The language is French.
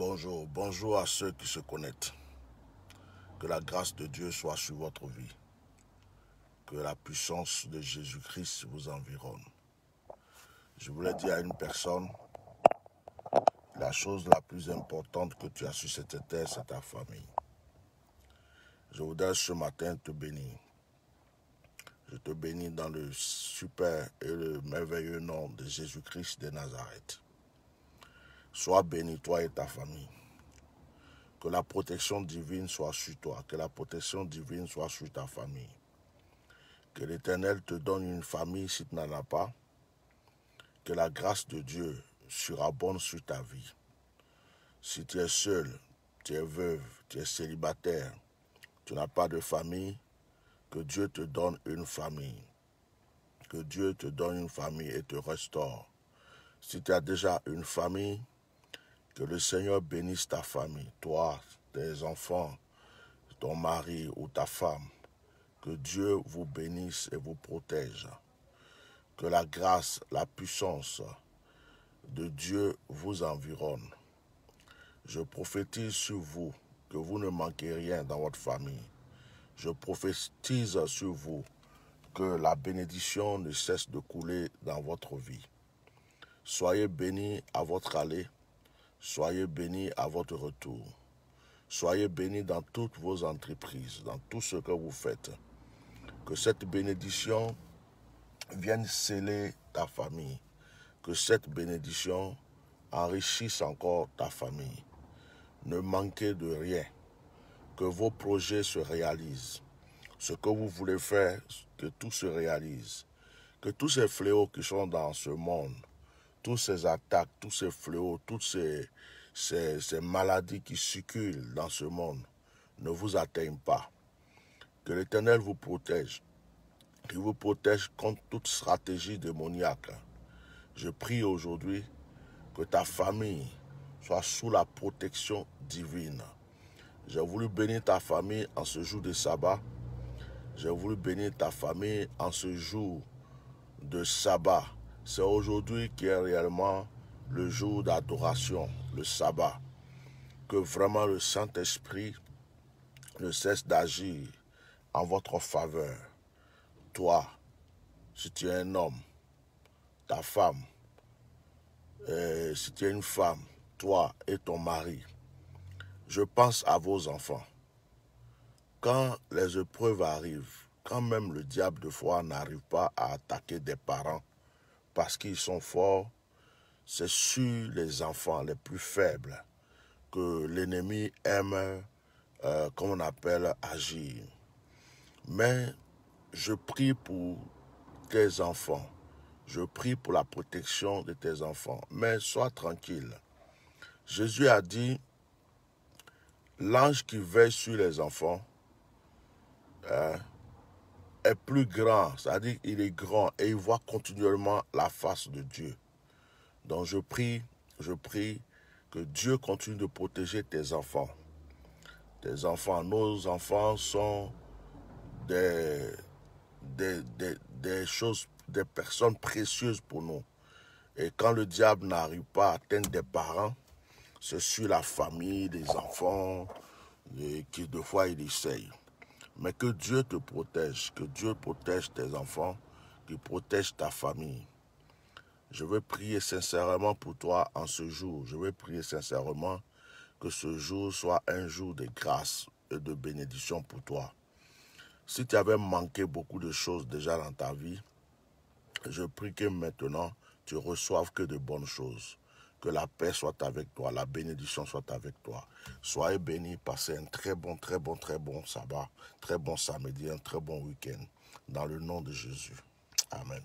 Bonjour, bonjour à ceux qui se connaissent. Que la grâce de Dieu soit sur votre vie. Que la puissance de Jésus-Christ vous environne. Je voulais dire à une personne, la chose la plus importante que tu as sur cette terre, c'est ta famille. Je voudrais ce matin te bénir. Je te bénis dans le super et le merveilleux nom de Jésus-Christ de Nazareth. Sois béni, toi et ta famille. Que la protection divine soit sur toi, que la protection divine soit sur ta famille. Que l'Éternel te donne une famille si tu n'en as pas. Que la grâce de Dieu surabonde sur ta vie. Si tu es seul, tu es veuve, tu es célibataire, tu n'as pas de famille, que Dieu te donne une famille. Que Dieu te donne une famille et te restaure. Si tu as déjà une famille, que le Seigneur bénisse ta famille, toi, tes enfants, ton mari ou ta femme. Que Dieu vous bénisse et vous protège. Que la grâce, la puissance de Dieu vous environne. Je prophétise sur vous que vous ne manquez rien dans votre famille. Je prophétise sur vous que la bénédiction ne cesse de couler dans votre vie. Soyez bénis à votre allée Soyez bénis à votre retour. Soyez bénis dans toutes vos entreprises, dans tout ce que vous faites. Que cette bénédiction vienne sceller ta famille. Que cette bénédiction enrichisse encore ta famille. Ne manquez de rien. Que vos projets se réalisent. Ce que vous voulez faire, que tout se réalise. Que tous ces fléaux qui sont dans ce monde toutes ces attaques, tous ces fléaux, toutes ces, maladies qui circulent dans ce monde ne vous atteignent pas. Que l'Éternel vous protège, qu'il vous protège contre toute stratégie démoniaque. Je prie aujourd'hui que ta famille soit sous la protection divine. J'ai voulu bénir ta famille en ce jour de sabbat. J'ai voulu bénir ta famille en ce jour de sabbat c'est aujourd'hui qui est réellement le jour d'adoration, le sabbat, que vraiment le Saint-Esprit ne cesse d'agir en votre faveur. Toi, si tu es un homme, ta femme, euh, si tu es une femme, toi et ton mari, je pense à vos enfants. Quand les épreuves arrivent, quand même le diable de foi n'arrive pas à attaquer des parents, parce qu'ils sont forts, c'est sur les enfants les plus faibles que l'ennemi aime, euh, comme on appelle, agir. Mais je prie pour tes enfants. Je prie pour la protection de tes enfants. Mais sois tranquille. Jésus a dit, l'ange qui veille sur les enfants, hein, est plus grand, c'est-à-dire il est grand et il voit continuellement la face de Dieu. Donc je prie, je prie que Dieu continue de protéger tes enfants. Tes enfants, nos enfants sont des, des, des, choses, des personnes précieuses pour nous. Et quand le diable n'arrive pas à atteindre des parents, ce sur la famille, des enfants, et qui de fois il essaye. Mais que Dieu te protège, que Dieu protège tes enfants, qu'il protège ta famille. Je veux prier sincèrement pour toi en ce jour. Je veux prier sincèrement que ce jour soit un jour de grâce et de bénédiction pour toi. Si tu avais manqué beaucoup de choses déjà dans ta vie, je prie que maintenant tu reçoives que de bonnes choses. Que la paix soit avec toi, la bénédiction soit avec toi. Soyez bénis, passez un très bon, très bon, très bon sabbat, très bon samedi, un très bon week-end. Dans le nom de Jésus. Amen.